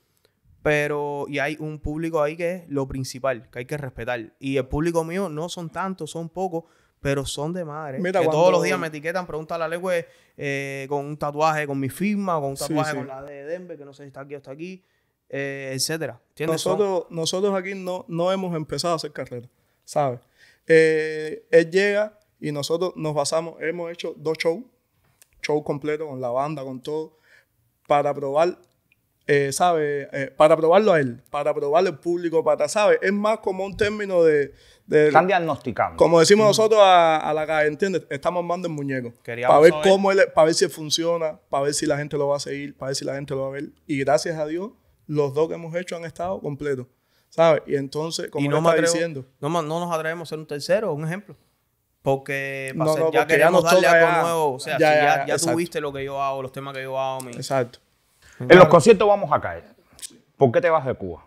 pero, y hay un público ahí que es lo principal, que hay que respetar. Y el público mío no son tantos, son pocos, pero son de madre. Mira, que todos los días me etiquetan, preguntan a la ley eh, con un tatuaje con mi firma, con un tatuaje con la de Denver, que no sé si está aquí o está aquí, eh, etcétera. Nosotros, nosotros aquí no, no hemos empezado a hacer carrera, ¿sabes? Eh, él llega y nosotros nos basamos, hemos hecho dos shows, show completo con la banda, con todo, para probar eh, eh, para probarlo a él, para probarlo al público, para, sabe Es más como un término de... Están diagnosticando. Como decimos mm. nosotros a, la calle, ¿entiendes? Estamos mandando el muñeco. para ver cómo él, para ver si funciona, para ver si la gente lo va a seguir, para ver si la gente lo va a ver. Y gracias a Dios, los dos que hemos hecho han estado completos, ¿sabes? Y entonces, como no, No, no nos atrevemos a ser un tercero, un ejemplo porque, ya darle algo nuevo. O sea, ya, si ya, tuviste lo que yo hago, los temas que yo hago. Mi, exacto. En los conciertos vamos a caer. ¿Por qué te vas de Cuba?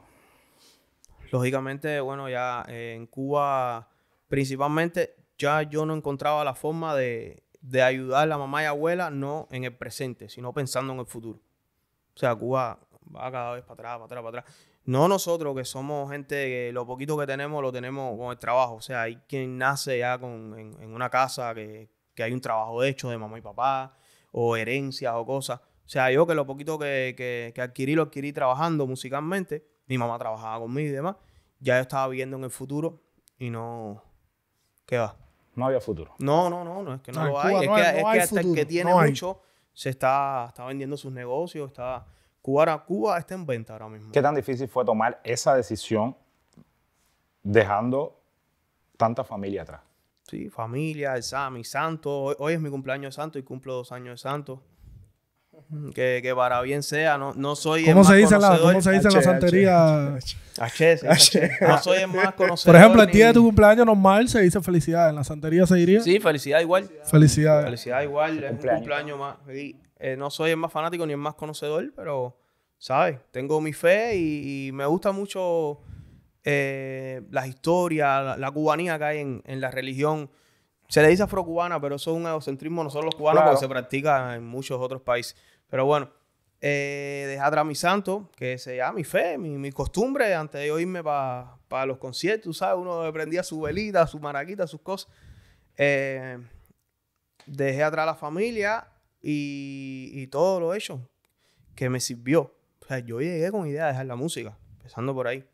Lógicamente, bueno, ya eh, en Cuba, principalmente, ya yo no encontraba la forma de, ayudar a la mamá y abuela, no en el presente, sino pensando en el futuro. O sea, Cuba va cada vez para atrás, para atrás, para atrás. No nosotros que somos gente que lo poquito que tenemos lo tenemos con el trabajo. O sea, hay quien nace ya en, una casa que, que, hay un trabajo hecho de mamá y papá, o herencias o cosas. O sea, yo que lo poquito que, adquirí, lo adquirí trabajando musicalmente. Mi mamá trabajaba conmigo y demás. Ya yo estaba viviendo en el futuro y no... ¿Qué va? No había futuro. No, no, no, no es que no, lo hay. es, que, hasta el que tiene mucho se está, está vendiendo sus negocios, está... Cuba, Cuba está en venta ahora mismo. ¿Qué tan difícil fue tomar esa decisión dejando tanta familia atrás? Sí, familia, el Sammy, Santo. Hoy, es mi cumpleaños de Santo y cumplo dos años de Santo. Que, para bien sea, no, soy el más dice La, ¿Cómo se dice la santería? No soy el más conocedor. Por ejemplo, el día de tu cumpleaños normal se dice felicidades ¿En la santería se diría? Sí, felicidad igual. Felicidad. Felicidad igual. un cumpleaños más. Eh, no soy el más fanático ni el más conocedor, pero, ¿sabes? Tengo mi fe y, me gusta mucho la eh, las historias, la, cubanía que hay en, la religión. Se le dice afrocubana, pero eso es un egocentrismo nosotros los cubanos porque se practica en muchos otros países. Pero bueno, eh, dejé atrás mi santo, que sea mi fe, mi, mi costumbre, antes de irme para los conciertos, ¿sabes? Uno prendía su velita, su maraquita, sus cosas. Eh, dejé atrás la familia y, todo lo hecho que me sirvió. O sea, yo llegué con idea de dejar la música, empezando por ahí.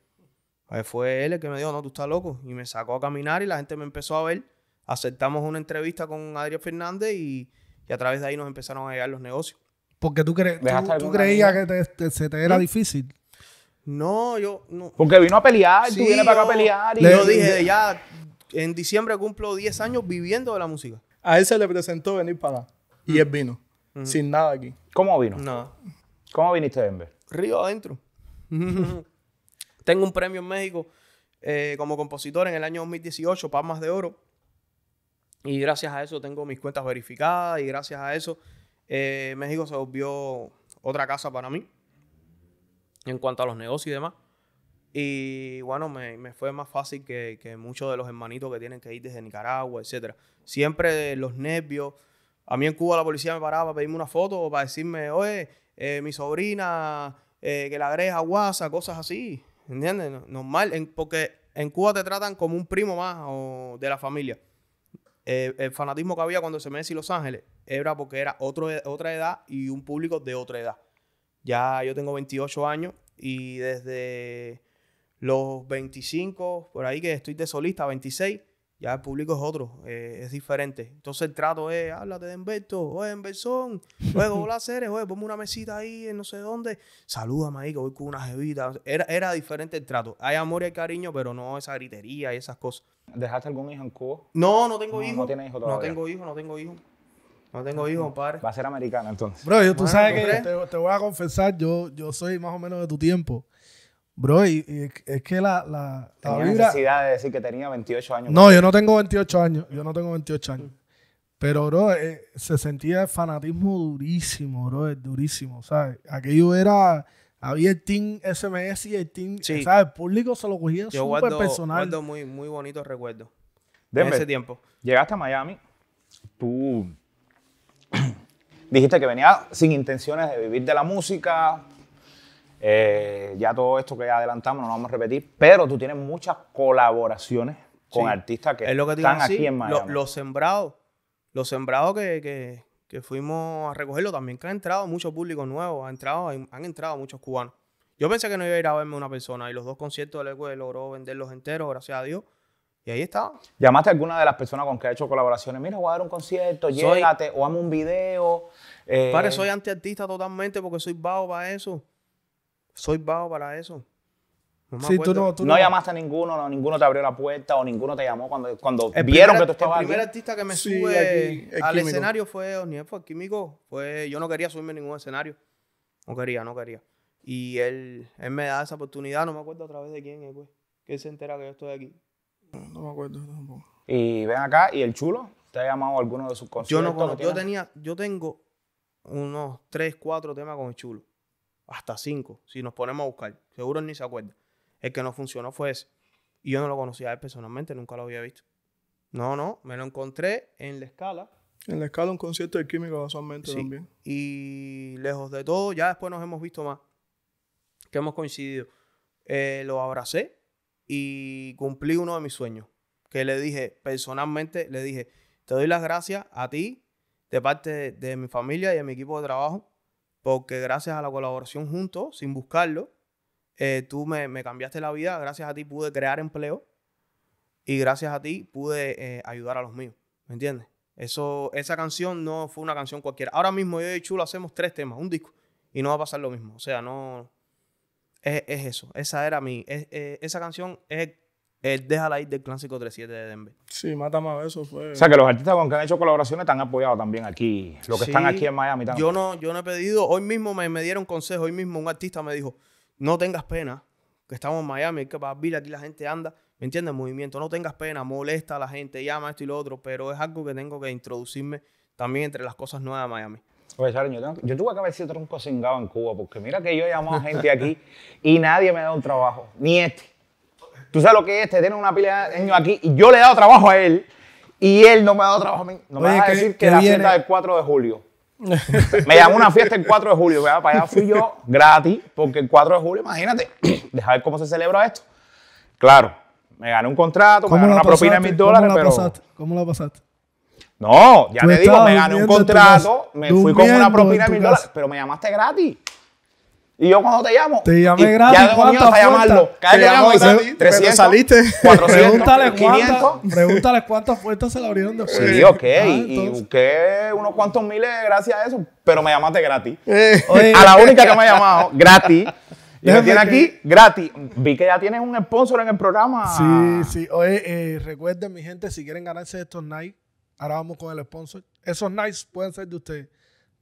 Pues fue él el que me dijo, no, tú estás loco. Y me sacó a caminar y la gente me empezó a ver. Aceptamos una entrevista con Adrián Fernández y, y a través de ahí nos empezaron a llegar los negocios. Porque tú, tú, creías que se te era difícil. No, yo no. Porque vino a pelear, tú vienes para acá a pelear. Y yo dije, ya en diciembre cumplo 10 años viviendo de la música. A él se le presentó venir para acá. Y mm. él vino. Mm. Sin nada aquí. ¿Cómo vino? Nada. ¿Cómo viniste de Denver? Río adentro. Tengo un premio en México eh, como compositor en el año 2018, Palmas de Oro. Y gracias a eso tengo mis cuentas verificadas y gracias a eso eh, México se volvió otra casa para mí en cuanto a los negocios y demás. Y bueno, me, fue más fácil que, muchos de los hermanitos que tienen que ir desde Nicaragua, etc Siempre los nervios. A mí en Cuba la policía me paraba para pedirme una foto o para decirme, oye, eh, mi sobrina, eh, que la agrega a WhatsApp, cosas así. ¿Entiendes? Normal, porque en Cuba te tratan como un primo más o de la familia. Eh, el fanatismo que había cuando se me decía Los Ángeles era porque era e, otra edad y un público de otra edad. Ya yo tengo 28 años y desde los 25, por ahí que estoy de solista, 26, ya el público es otro, eh, es diferente. Entonces el trato es, háblate de Humberto, oye, Emberson, luego hola, Ceres, oye, ponme una mesita ahí en no sé dónde, salúdame ahí que voy con una jevita. Era, diferente el trato. Hay amor y cariño, pero no esa gritería y esas cosas. ¿Dejaste algún hijo en Cuba? No, no tengo hijo. No tengo hijo No tengo hijo, no tengo hijo. No ah, Va a ser americana entonces. Bro, yo, tú sabes que te, voy a confesar, yo, yo soy más o menos de tu tiempo. Bro, es que la, la, necesidad de decir que tenía 28 años. No, yo no tengo 28 años. Yo no tengo 28 años. Pero, bro, eh, se sentía el fanatismo durísimo, bro, es durísimo, ¿sabes? Aquello era... Había el team SMS y el team... Sí. ¿Sabes? El público se lo cogía súper personal. Guardo muy, muy bonitos recuerdos. De ese tiempo. Llegaste a Miami. Tú dijiste que venía sin intenciones de vivir de la música, eh, ya todo esto que adelantamos no lo vamos a repetir, pero tú tienes muchas colaboraciones con artistas que, están aquí en Miami. Los sembrados, los sembrados que, fuimos a recogerlo también, que han entrado mucho público nuevo, han entrado, han entrado muchos cubanos. Yo pensé que no iba a ir a verme una persona y los dos conciertos del Ecuador logró venderlos enteros, gracias a Dios. Y ahí está. ¿Llamaste a alguna de las personas con que ha hecho colaboraciones? Mira, voy a dar un concierto, llégate, o hazme un video. Eh. soy antiartista totalmente porque soy vago para eso soy bajo para eso. No, sí, tú no, llamaste a ninguno, ninguno te abrió la puerta o ninguno te llamó cuando, cuando vieron que tú estabas El primer artista que me sube al escenario fue Oniel, fue el químico. Fue, yo no quería subirme a ningún escenario. No quería, no quería. Y él, me da esa oportunidad, no me acuerdo a través de quién es, güey. Pues, que se entera que yo estoy aquí. No, me acuerdo tampoco. Y ven acá, ¿y el chulo? ¿Te ha llamado alguno de sus conciertos? Yo no, yo, tenía, yo tengo unos 3, 4 temas con el chulo hasta cinco, si nos ponemos a buscar. Seguro ni se acuerda. El que no funcionó fue ese. Y yo no lo conocía personalmente, nunca lo había visto. No, no, me lo encontré en la escala. En la escala, un concierto de química también. sí. Y lejos de todo, ya después nos hemos visto más. Que hemos coincidido. Eh, lo abracé y cumplí uno de mis sueños. Que le dije, personalmente, le dije, te doy las gracias a ti, de parte de, de mi familia y de mi equipo de trabajo, porque gracias a la colaboración juntos, sin buscarlo, eh, tú me, cambiaste la vida, gracias a ti pude crear empleo y gracias a ti pude eh, ayudar a los míos, ¿me entiendes? Eso, esa canción no fue una canción cualquiera. Ahora mismo yo y Chulo hacemos tres temas, un disco, y no va a pasar lo mismo. O sea, no... Es, eso, esa era mi... Eh, esa canción es deja la ir del Clásico 37 de Denver. Sí, mata más eso fue. O sea, que los artistas con que han hecho colaboraciones están apoyados apoyado también aquí. Los que están aquí en Miami también. Yo no, yo no he pedido. Hoy mismo me, dieron consejo. Hoy mismo un artista me dijo: No tengas pena, que estamos en Miami, que para vivir aquí la gente anda. ¿Me entiendes? Movimiento. No tengas pena, molesta a la gente, llama esto y lo otro, pero es algo que tengo que introducirme también entre las cosas nuevas de Miami. Oye, yo, tuve que haber sido tronco cingado en Cuba, porque mira que yo llamo a gente aquí y nadie me da un trabajo, ni este. Tú sabes lo que es, te este, tiene una pila de años aquí y yo le he dado trabajo a él y él no me ha dado trabajo a mí. No me vas a decir que, la fiesta del 4 de julio. me llamó una fiesta el 4 de julio, para allá fui yo gratis, porque el 4 de julio, imagínate, deja ver cómo se celebra esto. Claro, me gané un contrato, me gané una propina de mil dólares, ¿Cómo pasaste? ¿Cómo la pasaste? No, ya te digo, me gané un contrato, me fui con una propina de mil dólares, pero me llamaste gratis. Y yo cuando te llamo. Te llamé gratis. Ya tengo miedo a llamarlo. Cada vez llamo, gratis, 300, saliste. 400, pregúntale 500. cuántas puertas se le abrieron de Sí, ok. Ah, y busqué unos cuantos miles gracias a eso. Pero me llamaste gratis. Eh. Eh. a la única que me ha llamado, gratis. Y me tiene aquí gratis. Vi que ya tienes un sponsor en el programa. Sí, sí. Oye, eh, recuerden, mi gente, si quieren ganarse estos Nike, ahora vamos con el sponsor. Esos nights pueden ser de ustedes.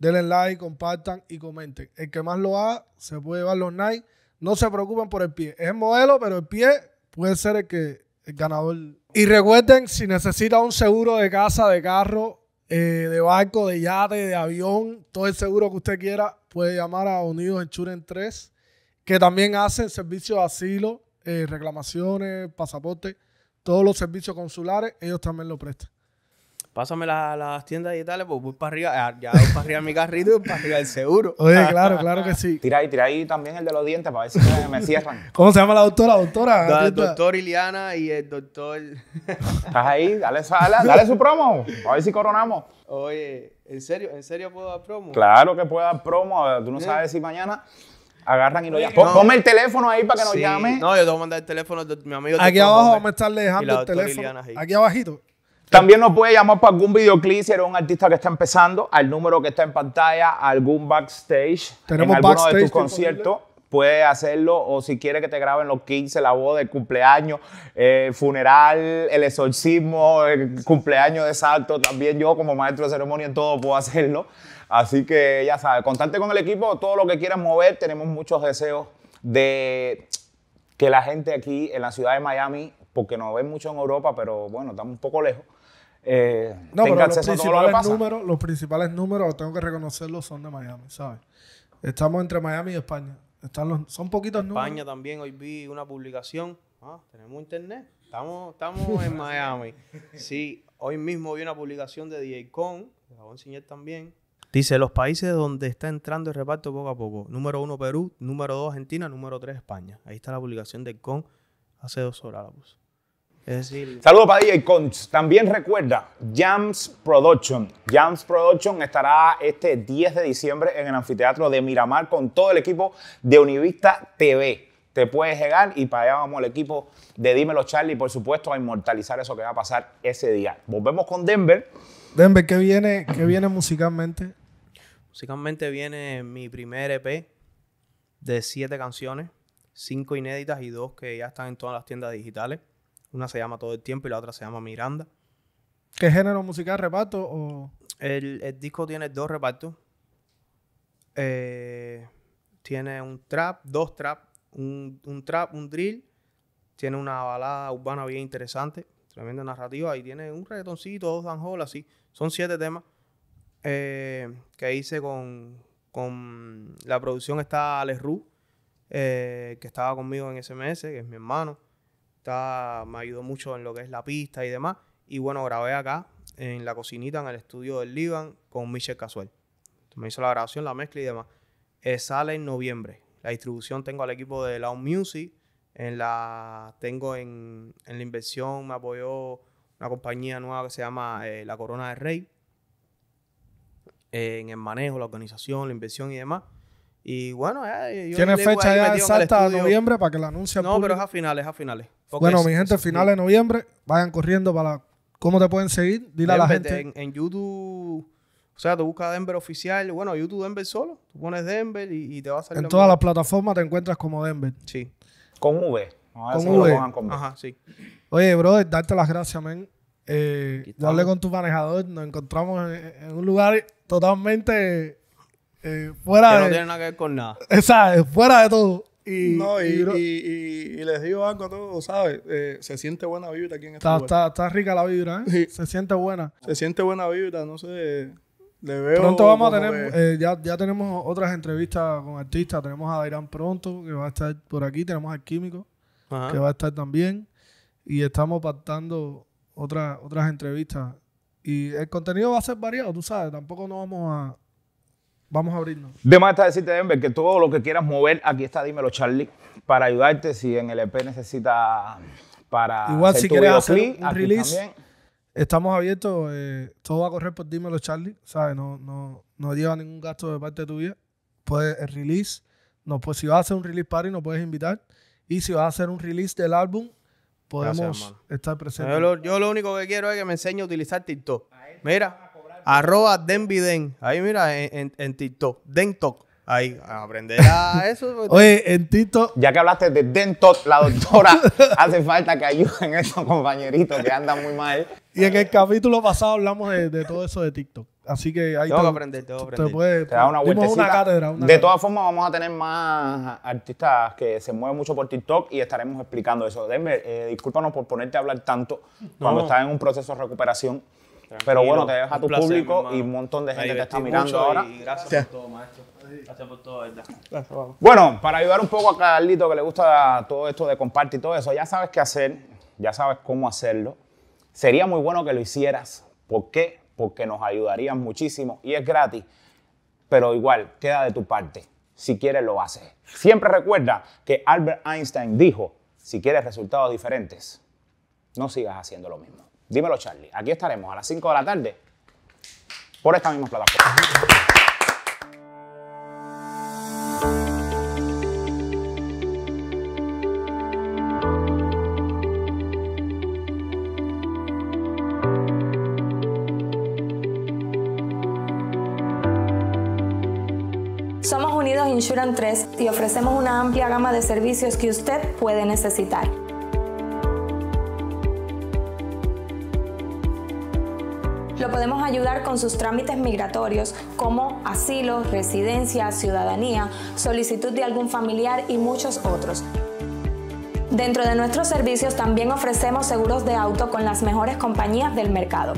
Denle like, compartan y comenten. El que más lo haga se puede llevar los Nike. No se preocupen por el pie. Es el modelo, pero el pie puede ser el que el ganador. Y recuerden, si necesita un seguro de casa, de carro, eh, de barco, de yate, de avión, todo el seguro que usted quiera, puede llamar a Unidos Enchuren 3, que también hacen servicios de asilo, eh, reclamaciones, pasaporte, todos los servicios consulares, ellos también lo prestan pásame las tiendas y tal, pues voy para arriba, ah, ya voy para arriba mi carrito y voy para arriba el seguro. Oye, claro, claro que sí. Tira ahí, tira ahí también el de los dientes para ver si me, cierran. ¿Cómo se llama la doctora? Doctora. La el doctor Iliana y el doctor. ¿Estás ahí? Dale, su promo. A ver si coronamos. Oye, ¿en serio? ¿En serio puedo dar promo? Claro que puedo dar promo. Tú no sabes si mañana agarran y lo llaman. No. Ponme el teléfono ahí para que nos llame. No, yo tengo que mandar el teléfono de mi amigo. Aquí abajo vamos a estar dejando el teléfono. Aquí abajito. También nos puede llamar para algún videoclip si eres un artista que está empezando, al número que está en pantalla, algún backstage, en alguno de tus conciertos. Puede hacerlo o si quiere que te graben los 15, la voz del cumpleaños, eh, funeral, el exorcismo, el cumpleaños de salto. También yo como maestro de ceremonia en todo puedo hacerlo. Así que ya sabes, contarte con el equipo, todo lo que quieras mover. Tenemos muchos deseos de que la gente aquí en la ciudad de Miami, porque nos ven mucho en Europa, pero bueno, estamos un poco lejos no, tenga los principales números, tengo que reconocerlos son de Miami, ¿sabes? Estamos entre Miami y España. Están son poquitos números. España también, hoy vi una publicación. Ah, tenemos internet. Estamos, estamos en Miami. Sí, hoy mismo vi una publicación de DJ Con, que voy a enseñar también. Dice, los países donde está entrando el reparto poco a poco. Número uno Perú, número dos Argentina, número tres España. Ahí está la publicación de CON hace dos horas. La puse. Saludos para DJ Conch. También recuerda, Jams Production. Jams Production estará este 10 de diciembre en el anfiteatro de Miramar con todo el equipo de Univista TV. Te puedes llegar y para allá vamos el equipo de Dímelo Charlie, por supuesto, a inmortalizar eso que va a pasar ese día. Volvemos con Denver. Denver, ¿qué viene, qué viene musicalmente? Musicalmente viene mi primer EP de siete canciones, cinco inéditas y dos que ya están en todas las tiendas digitales. Una se llama Todo el Tiempo y la otra se llama Miranda. ¿Qué género musical, reparto o...? El, disco tiene dos repartos. Eh, tiene un trap, dos trap, un, trap, un drill. Tiene una balada urbana bien interesante, tremenda narrativa. Y tiene un reggaetoncito, dos danjolas, así. Son siete temas eh, que hice con, La producción está Alex Ru, eh, que estaba conmigo en SMS, que es mi hermano me ayudó mucho en lo que es la pista y demás. Y bueno, grabé acá en la cocinita, en el estudio del Liban, con Michel Casuel. Me hizo la grabación, la mezcla y demás. Eh, sale en noviembre. La distribución tengo al equipo de Loud Music. En la, tengo en, la inversión, me apoyó una compañía nueva que se llama eh, La Corona del Rey. Eh, en el manejo, la organización, la inversión y demás. Y bueno, eh, ya... Tiene fecha ya exacta de noviembre para que la anuncien. No, pero es a finales, a finales. Bueno, mi gente, finales de noviembre, vayan corriendo para ¿Cómo te pueden seguir? Dile a la gente. En, YouTube, o sea, tú buscas Denver oficial. Bueno, YouTube Denver solo. Tú pones Denver y, te va a salir. En todas las plataformas te encuentras como Denver. Sí. Con V. con V. Ajá, sí. Oye, brother, darte las gracias, men. Eh, con tu manejador, nos encontramos en un lugar totalmente eh, fuera que no tiene nada que ver con nada. fuera de todo. Y, y, les digo algo a todos, ¿sabes? Eh, se siente buena vibra aquí en este está, Está, rica la vibra, ¿eh? Se siente buena. Se siente buena vibra, no sé. Le veo pronto vamos a tener, eh, ya, ya tenemos otras entrevistas con artistas. Tenemos a Dairan pronto, que va a estar por aquí. Tenemos al Químico, que va a estar también. Y estamos pactando otras otras entrevistas. Y el contenido va a ser variado, tú sabes. Tampoco no vamos a Vamos a abrirnos. De más está decirte, Denver, que todo lo que quieras mover, aquí está, dímelo, Charlie, para ayudarte si en el EP necesitas para. Igual, si quieres hacer un release, estamos abiertos. Eh, todo va a correr por dímelo, Charlie. ¿Sabes? No, no, no lleva ningún gasto de parte tuya. Puedes el release. No, pues si vas a hacer un release party, nos puedes invitar. Y si vas a hacer un release del álbum, podemos estar presentes. Yo lo, yo lo, único que quiero es que me enseñe a utilizar TikTok. Mira. Arroba Denviden. Ahí mira, en, en, TikTok. Dentok. Ahí, aprender eso. Pues. Oye, en TikTok. Ya que hablaste de Dentok, la doctora, hace falta que ayuden a esos compañeritos que andan muy mal. Y en el capítulo pasado hablamos de, todo eso de TikTok. Así que ahí Te te, a aprender, voy a aprender. Te, te da una cátedra, de todas formas, vamos a tener más artistas que se mueven mucho por TikTok y estaremos explicando eso. Denver, eh, discúlpanos por ponerte a hablar tanto cuando estás en un proceso de recuperación. Pero bueno, te dejas a tu público y un montón de gente te está mirando ahora. Y gracias por todo, maestro. Gracias por todo, ¿verdad? Bueno, para ayudar un poco a Carlito que le gusta todo esto de compartir y todo eso, ya sabes qué hacer, ya sabes cómo hacerlo. Sería muy bueno que lo hicieras. ¿Por qué? Porque nos ayudarías muchísimo y es gratis. Pero igual, queda de tu parte. Si quieres, lo haces. Siempre recuerda que Albert Einstein dijo, si quieres resultados diferentes, no sigas haciendo lo mismo. Dímelo, Charlie. Aquí estaremos a las 5 de la tarde por esta misma plataforma. Somos Unidos Insurance 3 y ofrecemos una amplia gama de servicios que usted puede necesitar. ayudar con sus trámites migratorios como asilo, residencia, ciudadanía, solicitud de algún familiar y muchos otros. Dentro de nuestros servicios también ofrecemos seguros de auto con las mejores compañías del mercado.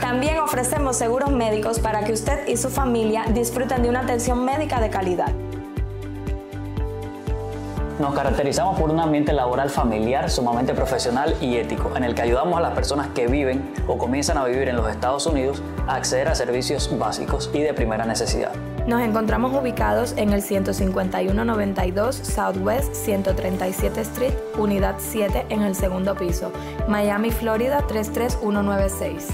También ofrecemos seguros médicos para que usted y su familia disfruten de una atención médica de calidad. Nos caracterizamos por un ambiente laboral familiar, sumamente profesional y ético, en el que ayudamos a las personas que viven o comienzan a vivir en los Estados Unidos a acceder a servicios básicos y de primera necesidad. Nos encontramos ubicados en el 15192 Southwest 137 Street, Unidad 7, en el segundo piso, Miami, Florida 33196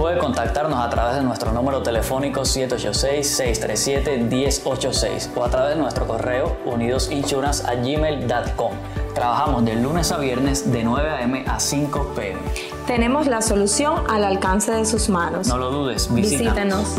puede contactarnos a través de nuestro número telefónico 786-637-1086 o a través de nuestro correo gmail.com Trabajamos de lunes a viernes de 9 a.m. a 5 p.m. Tenemos la solución al alcance de sus manos. No lo dudes, Visítenos.